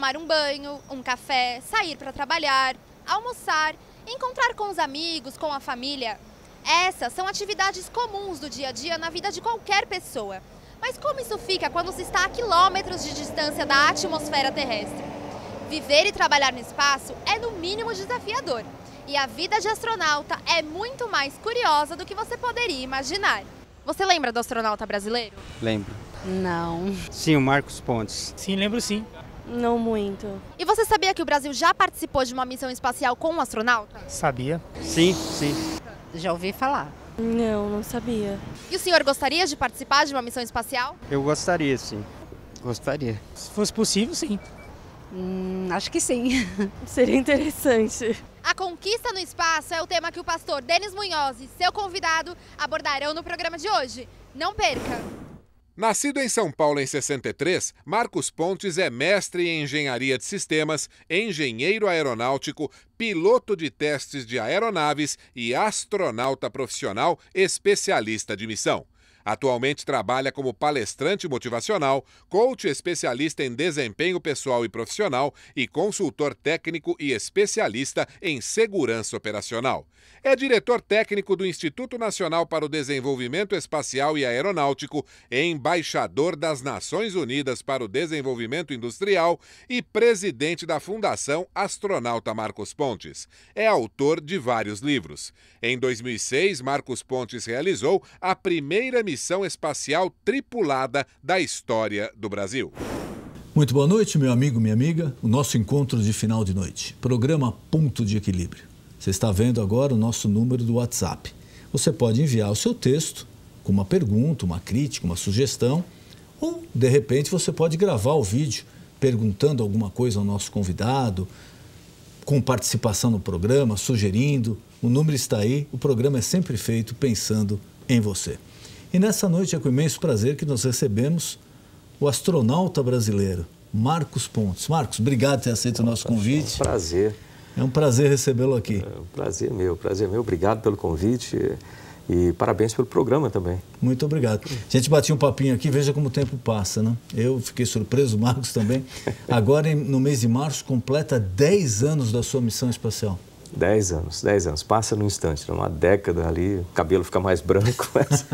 tomar um banho, um café, sair para trabalhar, almoçar, encontrar com os amigos, com a família. Essas são atividades comuns do dia a dia na vida de qualquer pessoa. Mas como isso fica quando se está a quilômetros de distância da atmosfera terrestre? Viver e trabalhar no espaço é no mínimo desafiador. E a vida de astronauta é muito mais curiosa do que você poderia imaginar. Você lembra do astronauta brasileiro? Lembro. Não. Sim, o Marcos Pontes. Sim, lembro sim. Não muito. E você sabia que o Brasil já participou de uma missão espacial com um astronauta? Sabia. Sim, sim. Já ouvi falar. Não, não sabia. E o senhor gostaria de participar de uma missão espacial? Eu gostaria, sim. Gostaria. Se fosse possível, sim. Hum, acho que sim. Seria interessante. A conquista no espaço é o tema que o pastor Denis Munhoz e seu convidado abordarão no programa de hoje. Não perca! Nascido em São Paulo em 63, Marcos Pontes é mestre em engenharia de sistemas, engenheiro aeronáutico, piloto de testes de aeronaves e astronauta profissional especialista de missão. Atualmente trabalha como palestrante motivacional, coach especialista em desempenho pessoal e profissional e consultor técnico e especialista em segurança operacional. É diretor técnico do Instituto Nacional para o Desenvolvimento Espacial e Aeronáutico, embaixador das Nações Unidas para o Desenvolvimento Industrial e presidente da Fundação Astronauta Marcos Pontes. É autor de vários livros. Em 2006, Marcos Pontes realizou a primeira missão missão espacial tripulada da história do Brasil. Muito boa noite, meu amigo, minha amiga. O nosso encontro de final de noite. Programa Ponto de Equilíbrio. Você está vendo agora o nosso número do WhatsApp. Você pode enviar o seu texto com uma pergunta, uma crítica, uma sugestão, ou de repente você pode gravar o vídeo perguntando alguma coisa ao nosso convidado, com participação no programa, sugerindo. O número está aí, o programa é sempre feito pensando em você. E nessa noite é com imenso prazer que nós recebemos o astronauta brasileiro, Marcos Pontes. Marcos, obrigado por ter aceito é um o nosso convite. É um prazer. É um prazer recebê-lo aqui. É um prazer meu, prazer meu. Obrigado pelo convite. E parabéns pelo programa também. Muito obrigado. A gente batia um papinho aqui, veja como o tempo passa, né? Eu fiquei surpreso, Marcos também. Agora, no mês de março, completa 10 anos da sua missão espacial. Dez anos, dez anos. Passa num instante, uma década ali, o cabelo fica mais branco, mas,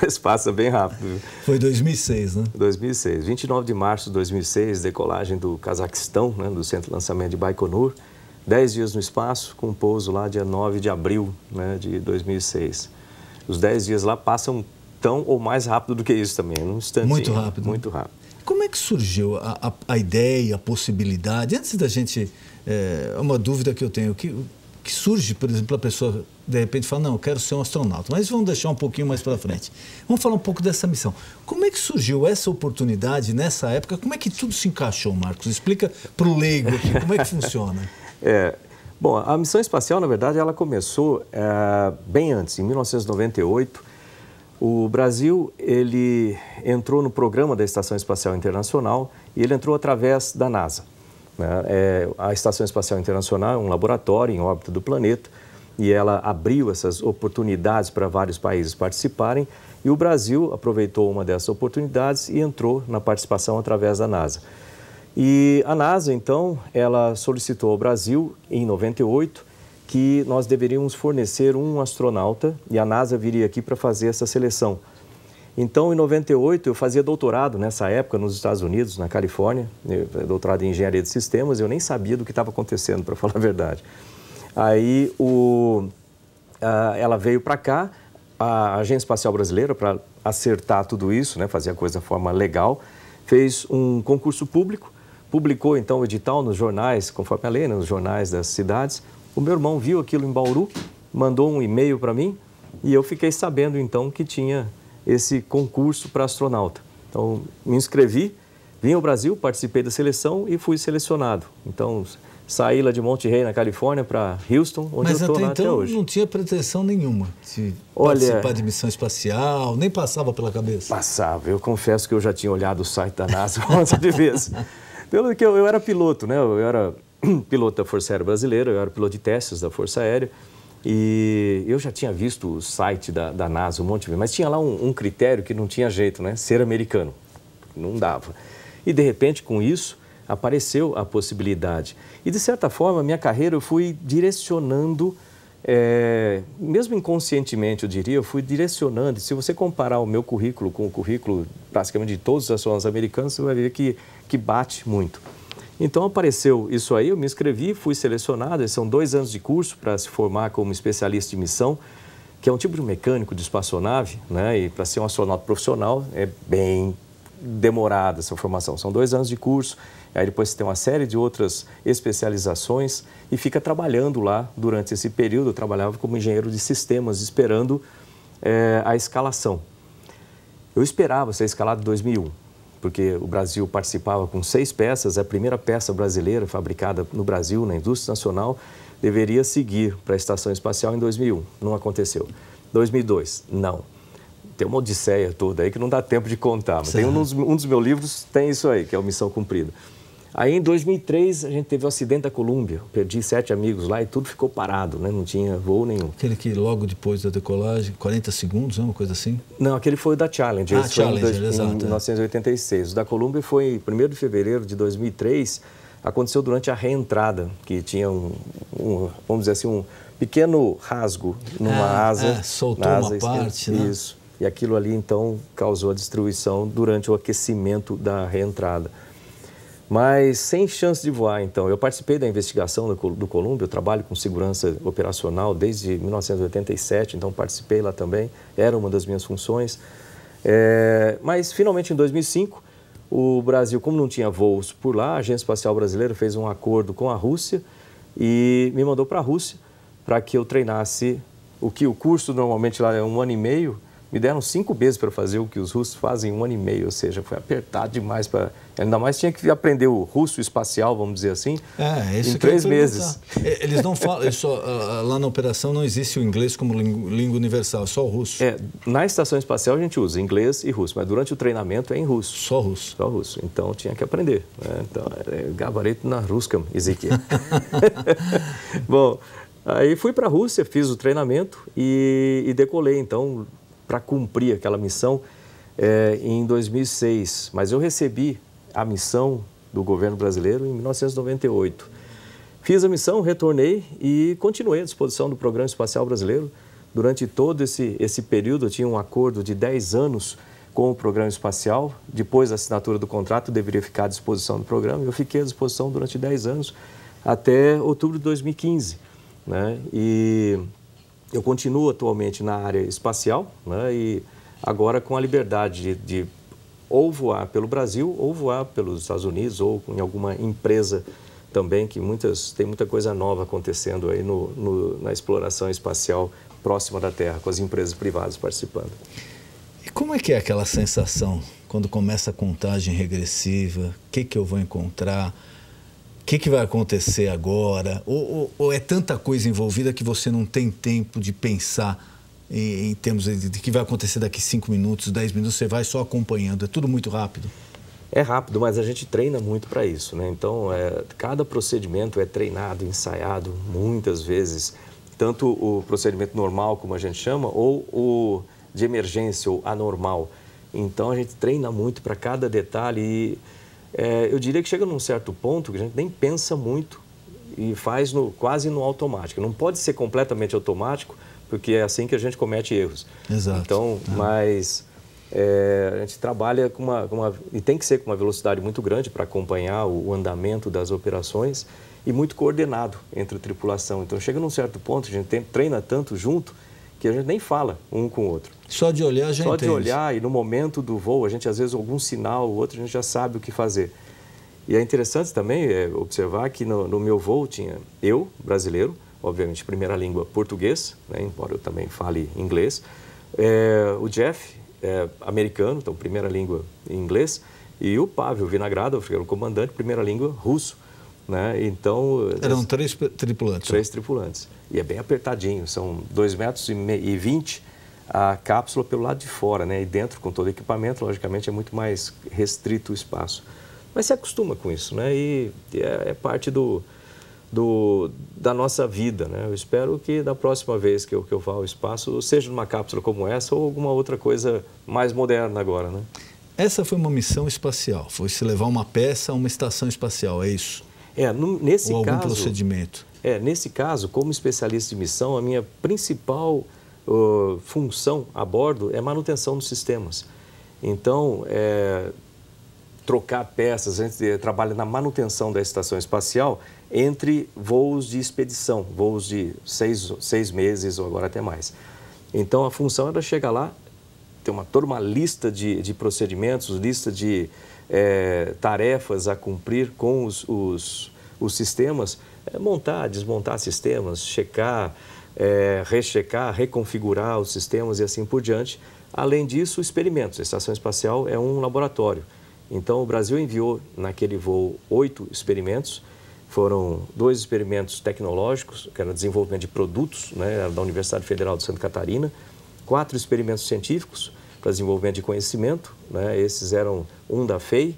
mas passa bem rápido. Foi 2006, né? 2006. 29 de março de 2006, decolagem do Cazaquistão, né, do centro de lançamento de Baikonur. Dez dias no espaço, com um pouso lá dia 9 de abril né, de 2006. Os dez dias lá passam tão ou mais rápido do que isso também, num instante. Muito rápido. Né? Muito rápido. Como é que surgiu a, a, a ideia, a possibilidade? Antes da gente é uma dúvida que eu tenho, que, que surge, por exemplo, a pessoa de repente fala, não, eu quero ser um astronauta, mas vamos deixar um pouquinho mais para frente. Vamos falar um pouco dessa missão. Como é que surgiu essa oportunidade nessa época? Como é que tudo se encaixou, Marcos? Explica para o leigo aqui, como é que funciona. é, bom, a missão espacial, na verdade, ela começou é, bem antes, em 1998, o Brasil ele entrou no programa da Estação Espacial Internacional e ele entrou através da NASA. Né? É, a Estação Espacial Internacional é um laboratório em órbita do planeta e ela abriu essas oportunidades para vários países participarem e o Brasil aproveitou uma dessas oportunidades e entrou na participação através da NASA. E a NASA, então, ela solicitou ao Brasil, em 98, que nós deveríamos fornecer um astronauta e a NASA viria aqui para fazer essa seleção. Então, em 98, eu fazia doutorado nessa época nos Estados Unidos, na Califórnia, doutorado em engenharia de sistemas, eu nem sabia do que estava acontecendo, para falar a verdade. Aí o, a, ela veio para cá, a Agência Espacial Brasileira, para acertar tudo isso, né, fazer a coisa de forma legal, fez um concurso público, publicou então o edital nos jornais, conforme a lei, né, nos jornais das cidades. O meu irmão viu aquilo em Bauru, mandou um e-mail para mim e eu fiquei sabendo então que tinha esse concurso para astronauta. Então, me inscrevi, vim ao Brasil, participei da seleção e fui selecionado. Então, saí lá de Monte Rey na Califórnia, para Houston, onde Mas eu estou até, então, até hoje. Mas não tinha pretensão nenhuma de Olha, participar de missão espacial, nem passava pela cabeça? Passava. Eu confesso que eu já tinha olhado o site da NASA um monte de vezes. Pelo que eu, eu era piloto, né? Eu era piloto da Força Aérea Brasileira, eu era piloto de testes da Força Aérea. E eu já tinha visto o site da, da NASA um monte de vezes, mas tinha lá um, um critério que não tinha jeito, né? Ser americano. Não dava. E de repente, com isso, apareceu a possibilidade. E de certa forma, minha carreira eu fui direcionando, é, mesmo inconscientemente eu diria, eu fui direcionando. Se você comparar o meu currículo com o currículo praticamente de todos os astronautas americanos, você vai ver que, que bate muito. Então apareceu isso aí, eu me inscrevi, fui selecionado. São dois anos de curso para se formar como especialista de missão, que é um tipo de mecânico de espaçonave, né? E para ser um astronauta profissional é bem demorada essa formação. São dois anos de curso, aí depois você tem uma série de outras especializações e fica trabalhando lá durante esse período. Eu trabalhava como engenheiro de sistemas, esperando é, a escalação. Eu esperava ser escalado em 2001 porque o Brasil participava com seis peças, é a primeira peça brasileira fabricada no Brasil, na indústria nacional, deveria seguir para a Estação Espacial em 2001. Não aconteceu. 2002, não. Tem uma odisseia toda aí que não dá tempo de contar, mas um dos, um dos meus livros tem isso aí, que é o Missão Cumprida. Aí em 2003 a gente teve o um acidente da Colômbia, perdi sete amigos lá e tudo ficou parado, né? não tinha voo nenhum. Aquele que logo depois da decolagem, 40 segundos, né? uma coisa assim? Não, aquele foi o da Challenge, ah, esse Challenger, foi em, dois, exato, em 1986. É. O da Colômbia foi em 1 de fevereiro de 2003, aconteceu durante a reentrada, que tinha um, um vamos dizer assim, um pequeno rasgo numa ah, asa. É, soltou uma asa, parte, né? Isso. E aquilo ali então causou a destruição durante o aquecimento da reentrada mas sem chance de voar, então. Eu participei da investigação do, do Colômbia, eu trabalho com segurança operacional desde 1987, então participei lá também, era uma das minhas funções. É, mas finalmente em 2005, o Brasil, como não tinha voos por lá, a Agência Espacial Brasileira fez um acordo com a Rússia e me mandou para a Rússia para que eu treinasse o que o curso normalmente lá é um ano e meio me deram cinco meses para fazer o que os russos fazem em um ano e meio, ou seja, foi apertado demais para. Ainda mais tinha que aprender o russo espacial, vamos dizer assim, é, em é três meses. Tá. É, eles não falam, só, ah, ah, lá na operação não existe o inglês como língua universal, é só o russo. É, na estação espacial a gente usa inglês e russo, mas durante o treinamento é em russo. Só russo. Só russo. Então tinha que aprender. Né? Então, é, é gabarito na ruskam, Ezequiel. Bom, aí fui para a Rússia, fiz o treinamento e, e decolei. Então para cumprir aquela missão é, em 2006, mas eu recebi a missão do governo brasileiro em 1998. Fiz a missão, retornei e continuei à disposição do Programa Espacial Brasileiro. Durante todo esse, esse período, eu tinha um acordo de 10 anos com o Programa Espacial. Depois da assinatura do contrato, deveria ficar à disposição do programa. Eu fiquei à disposição durante 10 anos, até outubro de 2015. Né? E eu continuo atualmente na área espacial né, e agora com a liberdade de, de, ou voar pelo Brasil ou voar pelos Estados Unidos ou em alguma empresa também que muitas tem muita coisa nova acontecendo aí no, no, na exploração espacial próxima da Terra com as empresas privadas participando. E como é que é aquela sensação quando começa a contagem regressiva? O que que eu vou encontrar? que, que vai acontecer agora? Ou, ou, ou, é tanta coisa envolvida que você não tem tempo de pensar em, em termos de, de que vai acontecer daqui 5 minutos, 10 minutos, você vai só acompanhando, é tudo muito rápido? É rápido, mas a gente treina muito para isso, né? Então, é, cada procedimento é treinado, ensaiado muitas vezes, tanto o procedimento normal, como a gente chama, ou o de emergência, ou anormal. Então, a gente treina muito para cada detalhe e é, eu diria que chega num certo ponto que a gente nem pensa muito e faz no, quase no automático. Não pode ser completamente automático, porque é assim que a gente comete erros. Exato. Então, é. mas é, a gente trabalha com uma, com uma, e tem que ser com uma velocidade muito grande para acompanhar o, o, andamento das operações e muito coordenado entre a tripulação. Então, chega num certo ponto, a gente tem, treina tanto junto que a gente nem fala um com o outro. Só de olhar já Só entende. de olhar e no momento do voo, a gente às vezes algum sinal ou outro, a gente já sabe o que fazer. E é interessante também é, observar que no, no, meu voo tinha eu, brasileiro, obviamente primeira língua português, né, embora eu também fale inglês, é, o Jeff, é, americano, então primeira língua inglês, e o Pavel Vinagrado que era o comandante, primeira língua russo. Né? Então eram três tripulantes. Três né? tripulantes e é bem apertadinho, são dois metros e, e vinte a cápsula pelo lado de fora, né? E dentro com todo o equipamento, logicamente é muito mais restrito o espaço, mas se acostuma com isso, né? E é, é parte do, do, da nossa vida, né? Eu espero que da próxima vez que eu, que eu vá ao espaço, seja numa cápsula como essa ou alguma outra coisa mais moderna agora, né? Essa foi uma missão espacial, foi se levar uma peça a uma estação espacial, é isso? É, no, nesse Ou algum caso, procedimento. É, nesse caso, como especialista de missão, a minha principal uh, função a bordo é manutenção dos sistemas. Então, é, trocar peças, a gente eh, trabalha na manutenção da estação espacial entre voos de expedição, voos de seis, seis meses ou agora até mais. Então, a função era chegar lá, ter uma, toda uma lista de, de procedimentos, lista de, é, tarefas a cumprir com os, os, os sistemas, é, montar, desmontar sistemas, checar, é, rechecar, reconfigurar os sistemas e assim por diante. Além disso, experimentos. A estação espacial é um laboratório. Então, o Brasil enviou naquele voo oito experimentos. Foram dois experimentos tecnológicos, que era desenvolvimento de produtos, né, da Universidade Federal de Santa Catarina, quatro experimentos científicos, para desenvolvimento de conhecimento. Né? Esses eram um da FEI,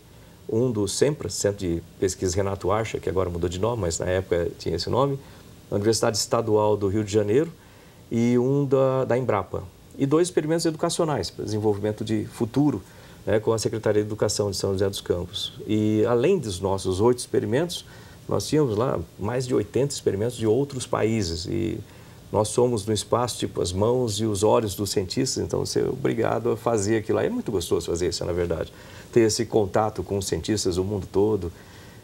um do SEMPRA, Centro de Pesquisa Renato Archa, que agora mudou de nome, mas na época tinha esse nome, da Universidade Estadual do Rio de Janeiro, e um da, da Embrapa. E dois experimentos educacionais, para desenvolvimento de futuro, né, com a Secretaria de Educação de São José dos Campos. E além dos nossos oito experimentos, nós tínhamos lá mais de 80 experimentos de outros países. E nós somos no espaço tipo as mãos e os olhos dos cientistas, então você é obrigado a fazer aquilo lá. É muito gostoso fazer isso, na verdade. Ter esse contato com os cientistas do mundo todo.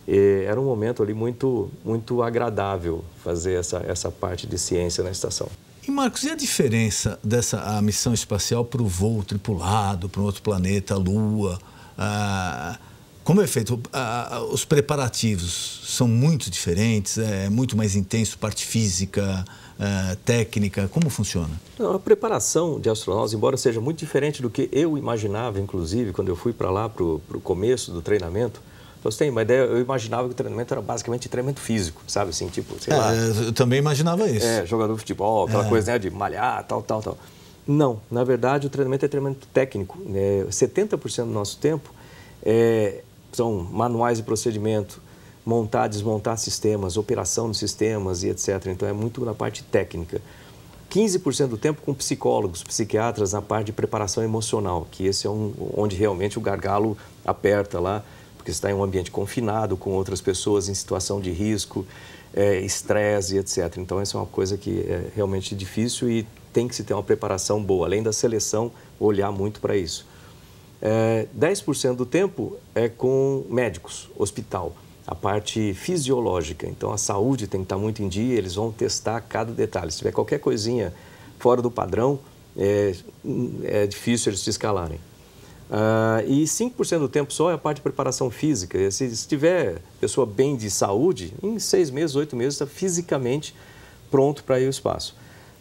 E era um momento ali muito, muito agradável fazer essa, essa parte de ciência na estação. E Marcos, e a diferença dessa a missão espacial para o voo tripulado, para um outro planeta, a Lua? Ah, como é feito? Ah, os preparativos são muito diferentes, é muito mais intenso, parte física, uh, técnica? Como funciona? Não, a preparação de astronautas, embora seja muito diferente do que eu imaginava, inclusive, quando eu fui para lá, para o começo do treinamento, você tem uma ideia, eu imaginava que o treinamento era basicamente treinamento físico, sabe? Assim, tipo, sei é, lá. Eu também imaginava isso. É, jogador de futebol, aquela é. coisa né, de malhar, tal, tal, tal. Não, na verdade o treinamento é treinamento técnico. Né? 70% do nosso tempo é, são manuais de procedimento, montar, desmontar sistemas, operação de sistemas e etc. Então é muito na parte técnica. 15% do tempo com psicólogos, psiquiatras na parte de preparação emocional, que esse é um, onde realmente o gargalo aperta lá, porque está em um ambiente confinado com outras pessoas em situação de risco, é, e etc. Então essa é uma coisa que é realmente difícil e tem que se ter uma preparação boa, além da seleção olhar muito para isso. É, 10% do tempo é com médicos, hospital a parte fisiológica. Então, a saúde tem que estar muito em dia, eles vão testar cada detalhe. Se tiver qualquer coisinha fora do padrão, é, é difícil eles te escalarem. Ah, e 5% do tempo só é a parte de preparação física. Se estiver pessoa bem de saúde, em seis meses, oito meses, está fisicamente pronto para ir ao espaço.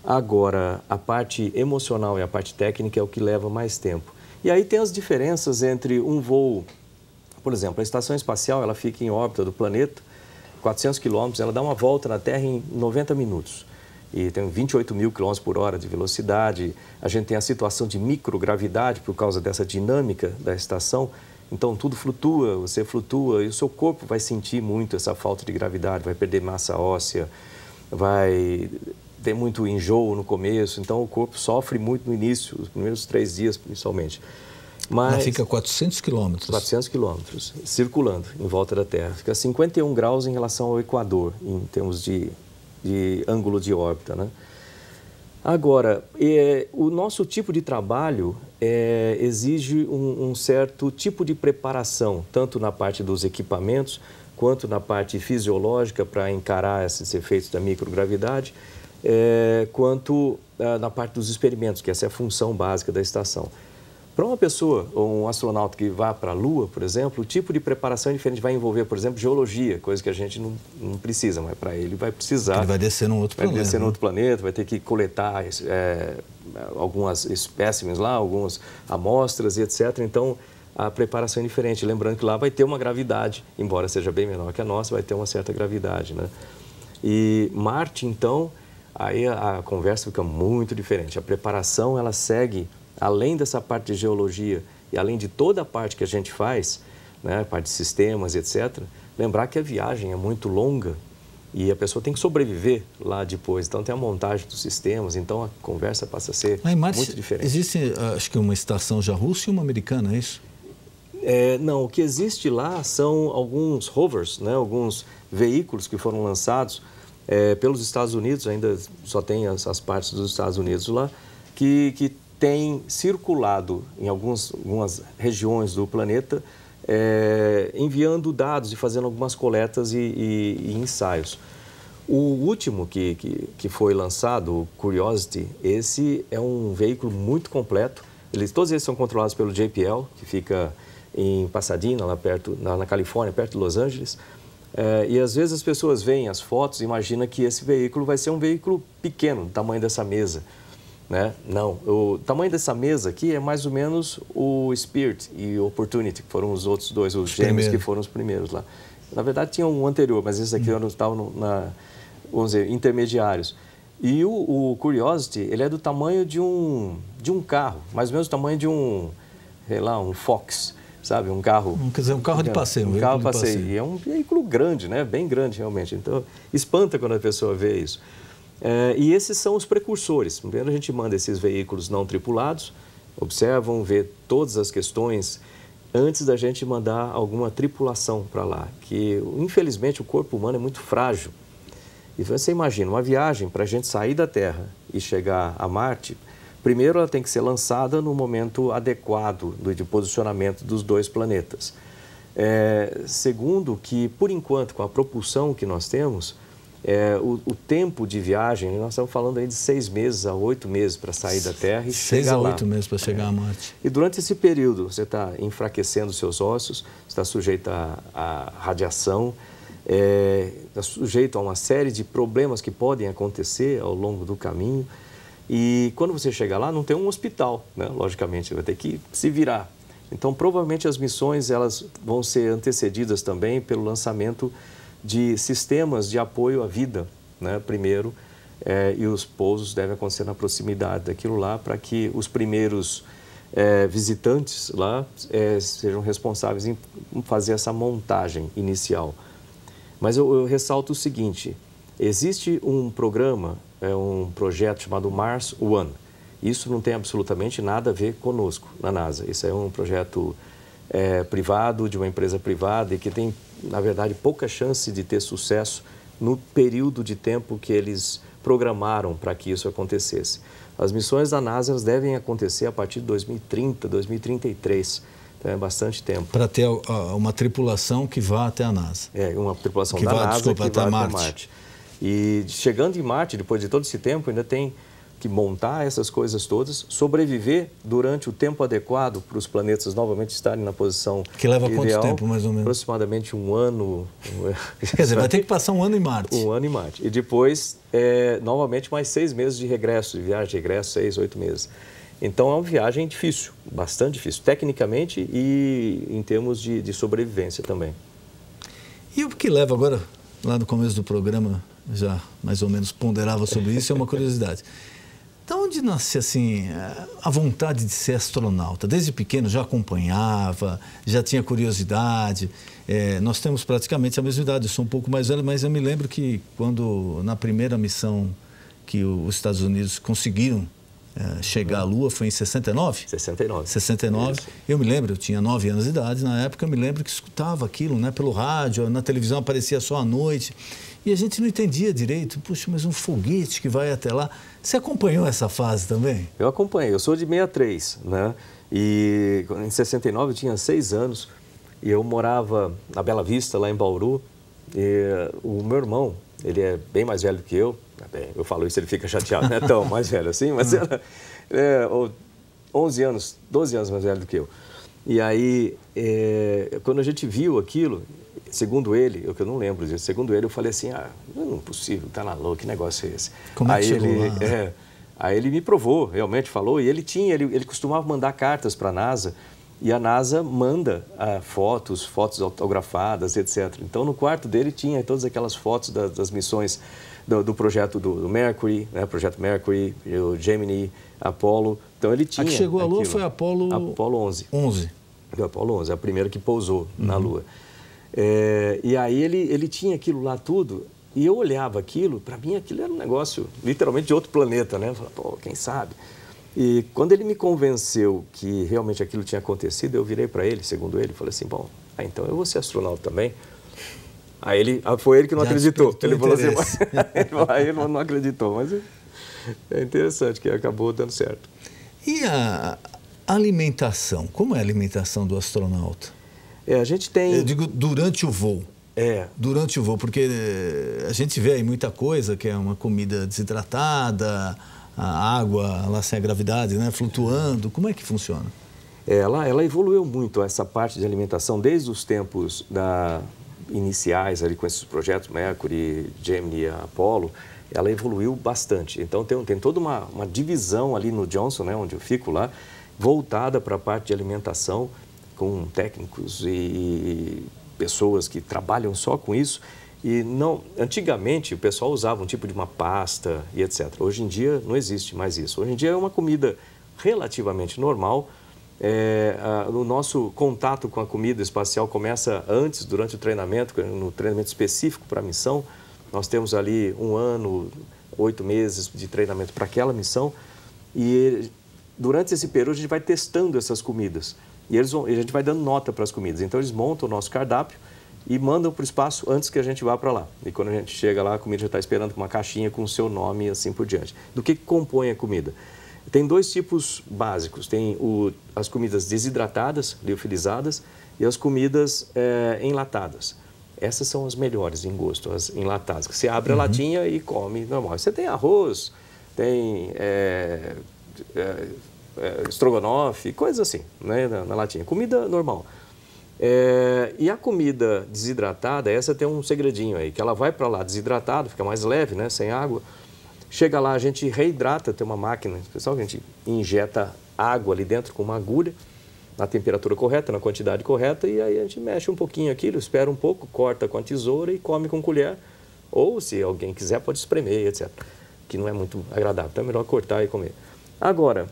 Agora, a parte emocional e a parte técnica é o que leva mais tempo. E aí tem as diferenças entre um voo por exemplo, a estação espacial ela fica em órbita do planeta, 400 quilômetros, ela dá uma volta na Terra em 90 minutos. E tem 28 mil quilômetros por hora de velocidade. A gente tem a situação de microgravidade por causa dessa dinâmica da estação. Então tudo flutua, você flutua e o seu corpo vai sentir muito essa falta de gravidade, vai perder massa óssea, vai ter muito enjoo no começo. Então o corpo sofre muito no início, os primeiros três dias principalmente. Mas, Ela fica 400 quilômetros. 400 quilômetros, circulando em volta da Terra. Fica 51 graus em relação ao Equador, em termos de, de ângulo de órbita. Né? Agora, é, o nosso tipo de trabalho é, exige um, um, certo tipo de preparação, tanto na parte dos equipamentos quanto na parte fisiológica para encarar esses efeitos da microgravidade, é, quanto ah, na parte dos experimentos, que essa é a função básica da estação. Para uma pessoa, ou um astronauta que vá para a Lua, por exemplo, o tipo de preparação é diferente. Vai envolver, por exemplo, geologia, coisa que a gente não, não precisa, mas para ele vai precisar. Ele vai descer num outro vai planeta. Vai descer num né? outro planeta, vai ter que coletar é, algumas espécimes lá, algumas amostras e etc. Então, a preparação é diferente. Lembrando que lá vai ter uma gravidade, embora seja bem menor que a nossa, vai ter uma certa gravidade, né? E Marte, então, aí a, a conversa fica muito diferente. A preparação, ela segue além dessa parte de geologia e além de toda a parte que a gente faz, né, parte de sistemas, etc., lembrar que a viagem é muito longa e a pessoa tem que sobreviver lá depois. Então, tem a montagem dos sistemas, então a conversa passa a ser muito diferente. Existe, ah, acho que, uma estação já russa e uma americana, é isso? É, não, o que existe lá são alguns rovers, né, alguns veículos que foram lançados é, pelos Estados Unidos, ainda só tem as, as partes dos Estados Unidos lá, que, que tem circulado em algumas algumas regiões do planeta, é, enviando dados e fazendo algumas coletas e, e, e ensaios. O último que, que, que, foi lançado, o Curiosity, esse é um veículo muito completo. Eles, todos eles são controlados pelo JPL, que fica em Pasadena, lá perto, na, na Califórnia, perto de Los Angeles. É, e às vezes as pessoas veem as fotos e imaginam que esse veículo vai ser um veículo pequeno, do tamanho dessa mesa. Né? Não, o tamanho dessa mesa aqui é mais ou menos o Spirit e Opportunity, que foram os outros dois, os, os gêmeos que foram os primeiros lá. Na verdade, tinha um anterior, mas esses aqui hum. estavam, na, vamos dizer, intermediários. E o, o, Curiosity, ele é do tamanho de um, de um carro, mais ou menos do tamanho de um, sei lá, um Fox, sabe? Um carro... Quer dizer, um carro de passeio. Um, um carro de passeio. passeio. E é um veículo grande, né? Bem grande, realmente. Então, espanta quando a pessoa vê isso. É, e esses são os precursores. Primeiro a gente manda esses veículos não tripulados, observam, vê todas as questões antes da gente mandar alguma tripulação para lá, que infelizmente o corpo humano é muito frágil. E você imagina, uma viagem para a gente sair da Terra e chegar a Marte, primeiro ela tem que ser lançada no momento adequado do, de posicionamento dos dois planetas. É, segundo, que por enquanto, com a propulsão que nós temos, é, o, o, tempo de viagem, nós estamos falando aí de seis meses a oito meses para sair da Terra e seis chegar lá. Seis a oito meses para chegar é. a Marte. E durante esse período, você está enfraquecendo seus ossos, está sujeito à radiação, é, está sujeito a uma série de problemas que podem acontecer ao longo do caminho. E quando você chegar lá, não tem um hospital, né? logicamente, você vai ter que se virar. Então, provavelmente as missões elas vão ser antecedidas também pelo lançamento de sistemas de apoio à vida, né? primeiro, é, e os pousos devem acontecer na proximidade daquilo lá para que os primeiros é, visitantes lá é, sejam responsáveis em fazer essa montagem inicial. Mas eu, eu ressalto o seguinte: existe um programa, é um projeto chamado Mars One. Isso não tem absolutamente nada a ver conosco na NASA. Isso é um projeto é, privado, de uma empresa privada e que tem, na verdade, pouca chance de ter sucesso no período de tempo que eles programaram para que isso acontecesse. As missões da NASA devem acontecer a partir de 2030, 2033. Então é bastante tempo. Para ter uma tripulação que vá até a NASA. É, uma tripulação que da vá, NASA desculpa, que até vá Marte. até Marte. E chegando em Marte, depois de todo esse tempo, ainda tem que montar essas coisas todas, sobreviver durante o tempo adequado para os planetas novamente estarem na posição Que leva ideal, quanto tempo, mais ou menos? Aproximadamente um ano. Quer dizer, vai ter que passar um ano em Marte. Um ano em Marte. E depois, é, novamente, mais seis meses de regresso, de viagem de regresso, seis, oito meses. Então, é uma viagem difícil, bastante difícil, tecnicamente e em termos de, de sobrevivência também. E o que leva agora, lá no começo do programa, já mais ou menos ponderava sobre isso, é uma curiosidade. Então, onde nasce assim a vontade de ser astronauta? Desde pequeno já acompanhava, já tinha curiosidade. É, nós temos praticamente a mesma idade, eu sou um pouco mais velho, mas eu me lembro que quando na primeira missão que os Estados Unidos conseguiram é, chegar à Lua foi em 69? 69. 69. Isso. Eu me lembro, eu tinha 9 anos de idade na época, eu me lembro que escutava aquilo né, pelo rádio, na televisão aparecia só à noite. E a gente não entendia direito. Puxa, mas um foguete que vai até lá. Você acompanhou essa fase também? Eu acompanhei. Eu sou de 63, né? E em 69 eu tinha 6 anos e eu morava na Bela Vista, lá em Bauru. E o meu irmão, ele é bem mais velho que eu. Ah, bem, eu falo isso, ele fica chateado, não é tão mais velho assim, mas era uhum. é, 11 anos, 12 anos mais velho do que eu. E aí, é, quando a gente viu aquilo, segundo ele, eu que eu não lembro disso, segundo ele, eu falei assim, ah, não é possível, tá na louca, que negócio é esse? Como aí é que ele, é, aí ele me provou, realmente falou, e ele tinha, ele, ele costumava mandar cartas para a NASA e a NASA manda ah, fotos, fotos autografadas, etc. Então, no quarto dele tinha todas aquelas fotos das, das missões do, do, projeto do, do Mercury, né? Projeto Mercury, o Gemini, Apollo. Então, ele tinha. A que chegou à Lua foi Apollo... Apollo 11. 11. Apollo 11, a primeira que pousou uhum. na Lua. É, e aí ele, ele tinha aquilo lá tudo. E eu olhava aquilo, para mim aquilo era um negócio literalmente de outro planeta, né? Eu falava, pô, quem sabe? E quando ele me convenceu que realmente aquilo tinha acontecido, eu virei para ele, segundo ele, falei assim: bom, ah, então eu vou ser astronauta também. Aí ele, ah, foi ele que não Já acreditou. Ele falou assim: mas, aí ele não acreditou, mas é, é interessante que acabou dando certo. E a alimentação? Como é a alimentação do astronauta? É, a gente tem. Eu digo durante o voo. É. Durante o voo, porque eh, a gente vê aí muita coisa que é uma comida desidratada a água, ela sem a gravidade, né, flutuando? Como é que funciona? É, ela, ela evoluiu muito essa parte de alimentação desde os tempos da, iniciais ali com esses projetos Mercury, Gemini, Apollo, ela evoluiu bastante. Então tem, tem toda uma, uma divisão ali no Johnson, né, onde eu fico lá, voltada para a parte de alimentação com técnicos e pessoas que trabalham só com isso e não, antigamente o pessoal usava um tipo de uma pasta e etc. Hoje em dia não existe mais isso. Hoje em dia é uma comida relativamente normal. É, a, o nosso contato com a comida espacial começa antes, durante o treinamento, no treinamento específico para a missão. Nós temos ali um ano, oito meses de treinamento para aquela missão. E durante esse período a gente vai testando essas comidas. E eles vão, a gente vai dando nota para as comidas. Então eles montam o nosso cardápio e mandam para o espaço antes que a gente vá para lá. E quando a gente chega lá, a comida já está esperando com uma caixinha com o seu nome e assim por diante. Do que compõe a comida? Tem dois tipos básicos. Tem o, as comidas desidratadas, liofilizadas, e as comidas é, enlatadas. Essas são as melhores em gosto, as enlatadas. Você abre uhum. a latinha e come normal. Você tem arroz, tem é, é, estrogonofe, coisas assim, né, na, na latinha. Comida normal. É, e a comida desidratada, essa tem um segredinho aí, que ela vai para lá desidratada, fica mais leve, né, sem água. Chega lá, a gente reidrata, tem uma máquina especial que a gente injeta água ali dentro com uma agulha, na temperatura correta, na quantidade correta, e aí a gente mexe um pouquinho aquilo, espera um pouco, corta com a tesoura e come com colher. Ou, se alguém quiser, pode espremer, etc. Que não é muito agradável, então é melhor cortar e comer. Agora,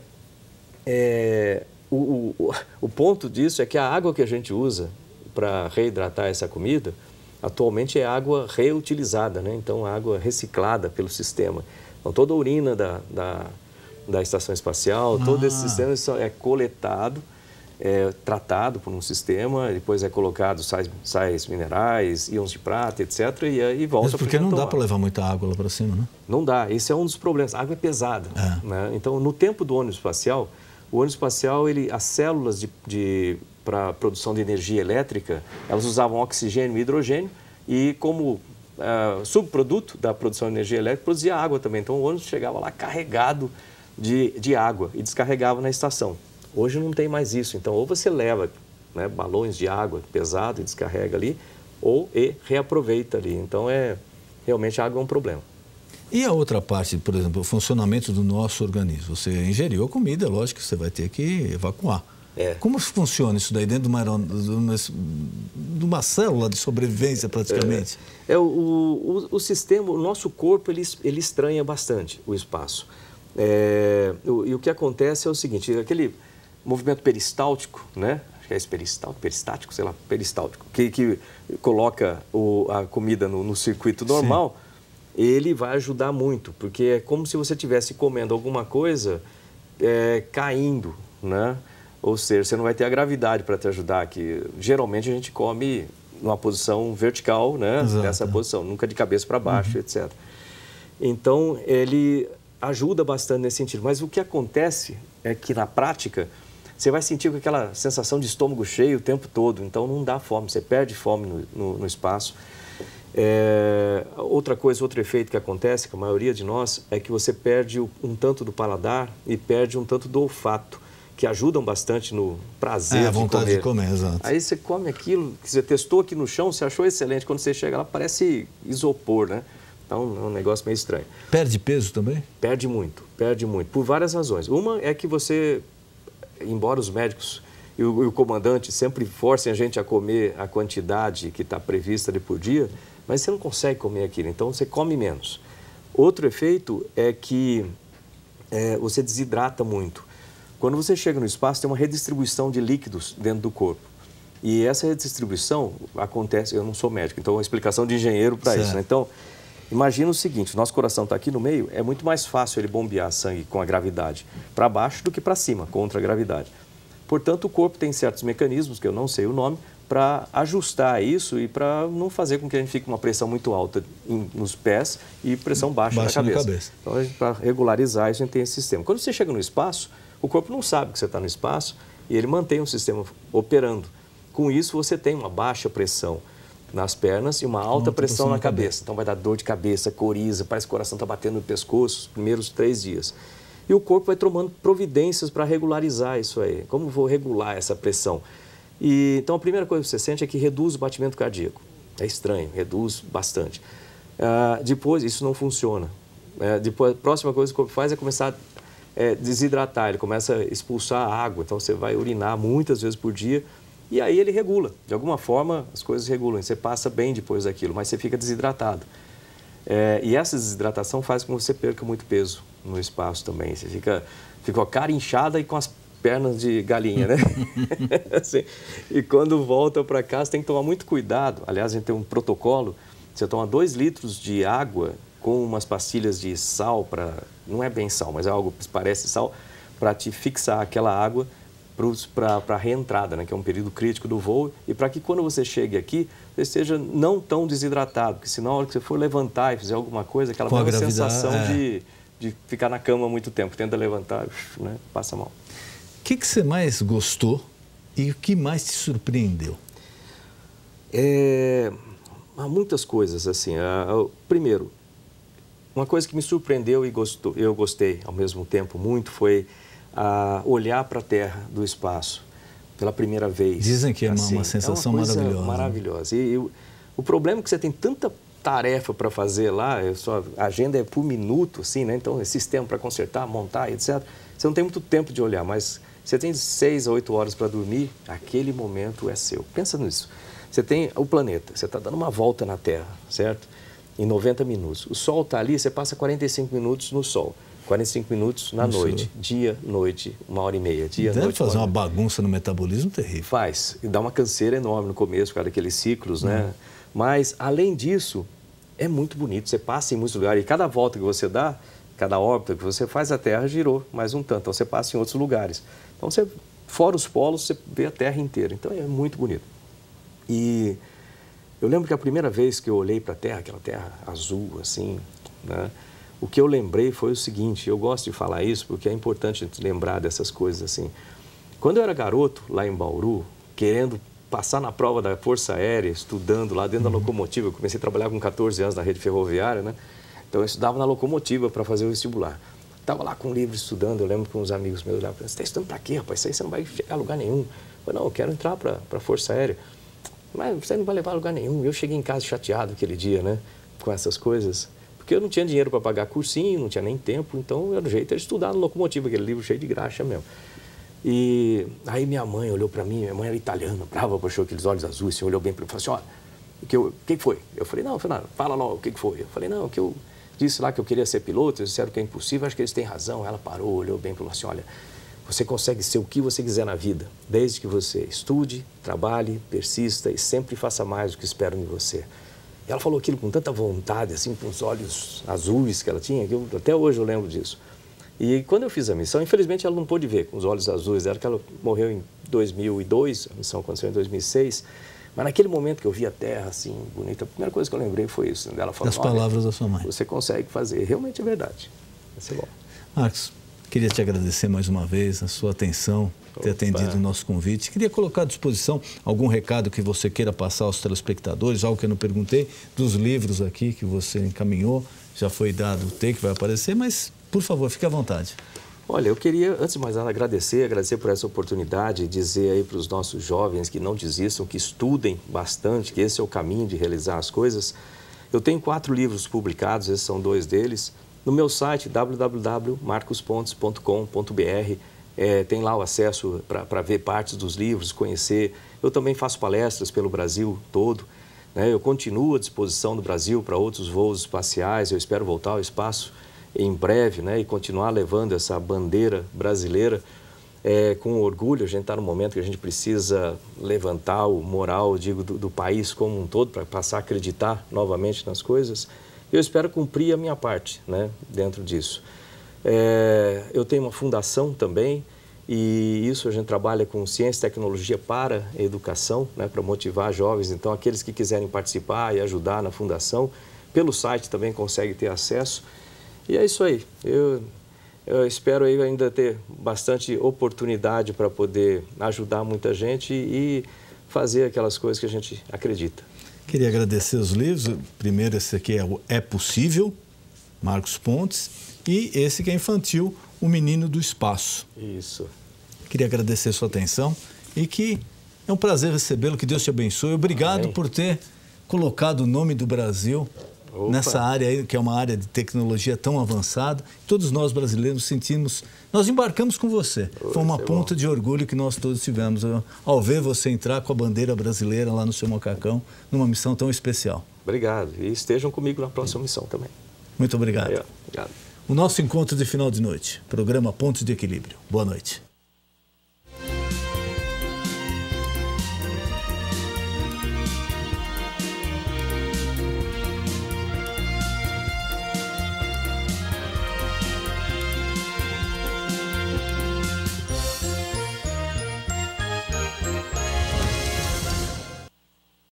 é, o, o, o ponto disso é que a água que a gente usa para reidratar essa comida, atualmente é água reutilizada, né? então água reciclada pelo sistema. Então toda a urina da, da, da estação espacial, ah. todo esse ah. sistema é coletado, é tratado por um sistema, depois é colocado sais, sais minerais, íons de prata, etc. E, e volta Mas porque não dá para levar muita água lá para cima, né? Não dá. Esse é um dos problemas. A água é pesada. É. Né? Então, no tempo do ônibus espacial, o ônibus espacial, ele, as células de, de para produção de energia elétrica, elas usavam oxigênio e hidrogênio e como uh, subproduto da produção de energia elétrica, produzia água também. Então o ônibus chegava lá carregado de, de água e descarregava na estação. Hoje não tem mais isso, então ou você leva né, balões de água pesado e descarrega ali, ou e reaproveita ali. Então é realmente a água é um problema. E a outra parte, por exemplo, o funcionamento do nosso organismo. Você ingeriu a comida, lógico que você vai ter que evacuar. É. Como funciona isso daí dentro de uma, de uma célula de sobrevivência, praticamente? É, é o, o, o, sistema, o nosso corpo, ele, ele estranha bastante o espaço. É, o, e o que acontece é o seguinte, aquele movimento peristáltico, né? Acho que é esse peristático, peristático sei lá, peristáltico, que, que coloca o, a comida no, no circuito normal... Sim ele vai ajudar muito, porque é como se você estivesse comendo alguma coisa é, caindo, né? Ou seja, você não vai ter a gravidade para te ajudar, que geralmente a gente come numa posição vertical, né? Exato. Nessa é. posição, nunca de cabeça para baixo, uhum. etc. Então, ele ajuda bastante nesse sentido. Mas o que acontece é que, na prática, você vai sentir com aquela sensação de estômago cheio o tempo todo. Então, não dá fome, você perde fome no, no, no espaço. É, outra coisa, outro efeito que acontece com a maioria de nós é que você perde um tanto do paladar e perde um tanto do olfato, que ajudam bastante no prazer é, a vontade de comer. de comer. Exato. Aí você come aquilo que você testou aqui no chão, você achou excelente, quando você chega lá parece isopor, né? Então é um negócio meio estranho. Perde peso também? Perde muito, perde muito, por várias razões. Uma é que você, embora os médicos e o, e o comandante sempre forcem a gente a comer a quantidade que está prevista ali por dia, mas você não consegue comer aquilo, então você come menos. Outro efeito é que é, você desidrata muito. Quando você chega no espaço, tem uma redistribuição de líquidos dentro do corpo. E essa redistribuição acontece, eu não sou médico, então é uma explicação de engenheiro para isso. Né? Então, imagina o seguinte, nosso coração está aqui no meio, é muito mais fácil ele bombear sangue com a gravidade para baixo do que para cima, contra a gravidade. Portanto, o corpo tem certos mecanismos, que eu não sei o nome, para ajustar isso e para não fazer com que a gente fique com uma pressão muito alta em, nos pés e pressão baixa, baixa na, cabeça. na cabeça. Então, para regularizar isso, a gente tem esse sistema. Quando você chega no espaço, o corpo não sabe que você está no espaço e ele mantém o sistema operando. Com isso, você tem uma baixa pressão nas pernas e uma alta uma pressão, pressão na, cabeça. cabeça. Então, vai dar dor de cabeça, coriza, parece que o coração está batendo no pescoço nos primeiros três dias. E o corpo vai tomando providências para regularizar isso aí. Como vou regular essa pressão? E, então, a primeira coisa que você sente é que reduz o batimento cardíaco. É estranho, reduz bastante. Uh, depois, isso não funciona. É, depois, a próxima coisa que o corpo faz é começar a é, desidratar, ele começa a expulsar a água. Então, você vai urinar muitas vezes por dia e aí ele regula. De alguma forma, as coisas regulam. Você passa bem depois daquilo, mas você fica desidratado. É, e essa desidratação faz com que você perca muito peso no espaço também. Você fica, fica com a cara inchada e com as pernas de galinha, né? assim, e quando volta para casa tem que tomar muito cuidado. Aliás, a gente tem um protocolo. Você toma dois litros de água com umas pastilhas de sal para não é bem sal, mas é algo que parece sal para te fixar aquela água para a reentrada, né, que é um período crítico do voo, e para que quando você chegue aqui, você esteja não tão desidratado, porque senão na hora que você for levantar e fizer alguma coisa, aquela sensação é. de, de ficar na cama muito tempo, tenta levantar, né, passa mal que, que você mais gostou e o que mais te surpreendeu? É, há muitas coisas assim. primeiro, uma coisa que me surpreendeu e gostou, eu gostei ao mesmo tempo muito foi a olhar para a Terra do espaço pela primeira vez. Dizem que é uma, assim, é uma sensação é uma maravilhosa. Né? Maravilhosa. E, e o, o problema é que você tem tanta tarefa para fazer lá, é a agenda é por minuto, assim, né? Então, é sistema para consertar, montar, etc. Você não tem muito tempo de olhar, mas você tem seis a oito horas para dormir, aquele momento é seu. Pensa nisso. Você tem o planeta, você está dando uma volta na Terra, certo? Em 90 minutos. O Sol está ali, você passa 45 minutos no Sol. 45 minutos na Isso. noite, dia, noite, uma hora e meia, dia, Deve noite. fazer uma bagunça no metabolismo terrível. Faz, e dá uma canseira enorme no começo, por causa daqueles ciclos, né? É. Mas, além disso, é muito bonito, você passa em muitos lugares e cada volta que você dá, cada órbita que você faz, a Terra girou mais um tanto, então você passa em outros lugares. Então, você, fora os polos, você vê a Terra inteira. Então, é muito bonito. E eu lembro que a primeira vez que eu olhei para a Terra, aquela Terra azul, assim, né? O que eu lembrei foi o seguinte, eu gosto de falar isso porque é importante lembrar dessas coisas assim. Quando eu era garoto, lá em Bauru, querendo passar na prova da Força Aérea, estudando lá dentro da uhum. locomotiva, eu comecei a trabalhar com 14 anos na rede ferroviária, né? Então eu estudava na locomotiva para fazer o vestibular. Estava lá com um livro estudando, eu lembro que uns amigos meus lá falaram, você está estudando para quê, rapaz? Isso aí você não vai chegar a lugar nenhum. Eu falei, não, eu quero entrar para a Força Aérea. Mas você não vai levar a lugar nenhum. Eu cheguei em casa chateado aquele dia, né? Com essas coisas. Porque eu não tinha dinheiro para pagar cursinho, não tinha nem tempo, então eu o jeito era estudar no locomotivo, aquele livro cheio de graxa mesmo. E aí minha mãe olhou para mim, minha mãe era italiana, brava, puxou aqueles olhos azuis, assim, olhou bem para mim e falou assim, olha, o que, que foi? Eu falei, não, Fernando, fala logo, o que, que foi? Eu falei, não, que eu disse lá que eu queria ser piloto, eles disseram que é impossível, acho que eles têm razão. Ela parou, olhou bem e falou assim: olha, você consegue ser o que você quiser na vida, desde que você estude, trabalhe, persista e sempre faça mais do que esperam de você. E ela falou aquilo com tanta vontade, assim, com os olhos azuis que ela tinha, que eu, até hoje eu lembro disso. E quando eu fiz a missão, infelizmente ela não pôde ver com os olhos azuis dela, que ela morreu em 2002, a missão aconteceu em 2006. Mas naquele momento que eu vi a terra assim, bonita, a primeira coisa que eu lembrei foi isso. Né? Ela falou, das palavras da sua mãe. Você consegue fazer. Realmente é verdade. Vai ser bom. Marcos, queria te agradecer mais uma vez a sua atenção, ter Opa. atendido o nosso convite. Queria colocar à disposição algum recado que você queira passar aos telespectadores, algo que eu não perguntei, dos livros aqui que você encaminhou. Já foi dado o T que vai aparecer, mas, por favor, fique à vontade. Olha, eu queria, antes de mais nada, agradecer, agradecer por essa oportunidade, dizer aí para os nossos jovens que não desistam, que estudem bastante, que esse é o caminho de realizar as coisas. Eu tenho quatro livros publicados, esses são dois deles, no meu site www.marcospontes.com.br. É, tem lá o acesso para ver partes dos livros, conhecer. Eu também faço palestras pelo Brasil todo. Né? Eu continuo à disposição do Brasil para outros voos espaciais. Eu espero voltar ao espaço em breve né, e continuar levando essa bandeira brasileira é, com orgulho. A gente está num momento que a gente precisa levantar o moral, digo, do, do país como um todo para passar a acreditar novamente nas coisas. Eu espero cumprir a minha parte né, dentro disso. É, eu tenho uma fundação também e isso a gente trabalha com ciência e tecnologia para educação, né, para motivar jovens. Então, aqueles que quiserem participar e ajudar na fundação, pelo site também consegue ter acesso. E é isso aí. Eu, eu espero aí ainda ter bastante oportunidade para poder ajudar muita gente e fazer aquelas coisas que a gente acredita. Queria agradecer os livros. Primeiro, esse aqui é o É Possível, Marcos Pontes, e esse que é infantil, O Menino do Espaço. Isso. Queria agradecer sua atenção e que é um prazer recebê-lo, que Deus te abençoe. Obrigado Amém. por ter colocado o nome do Brasil Opa. nessa área aí, que é uma área de tecnologia tão avançada. Todos nós brasileiros sentimos, nós embarcamos com você. Oi, Foi uma ponta bom. de orgulho que nós todos tivemos ao ver você entrar com a bandeira brasileira lá no seu macacão, numa missão tão especial. Obrigado. E estejam comigo na próxima missão também. Muito obrigado. obrigado. O nosso encontro de final de noite, programa Pontos de Equilíbrio. Boa noite.